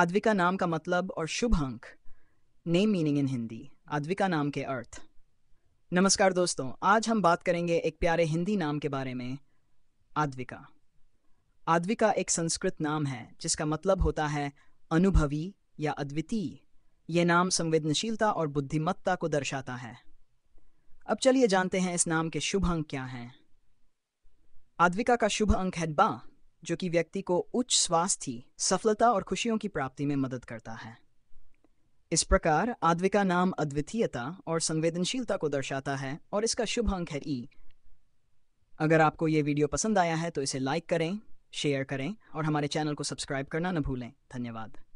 आद्विका नाम का मतलब और शुभ अंक name meaning in Hindi Aadvika नाम के अर्थ नमस्कार दोस्तों आज हम बात करेंगे एक प्यारे हिंदी नाम के बारे में आद्विका आद्विका एक संस्कृत नाम है जिसका मतलब होता है अनुभवी या अद्वितीय यह नाम संवेदनशीलता और बुद्धिमत्ता को दर्शाता है अब चलिए जानते हैं इस नाम के शुभ अंक क्या हैं आद्विका का शुभ अंक है बा जो कि व्यक्ति को उच्च स्वास्थ्य सफलता और खुशियों की प्राप्ति में मदद करता है इस प्रकार आद्विका नाम अद्वितीयता और संवेदनशीलता को दर्शाता है और इसका शुभ अंक है ई अगर आपको ये वीडियो पसंद आया है तो इसे लाइक करें शेयर करें और हमारे चैनल को सब्सक्राइब करना न भूलें धन्यवाद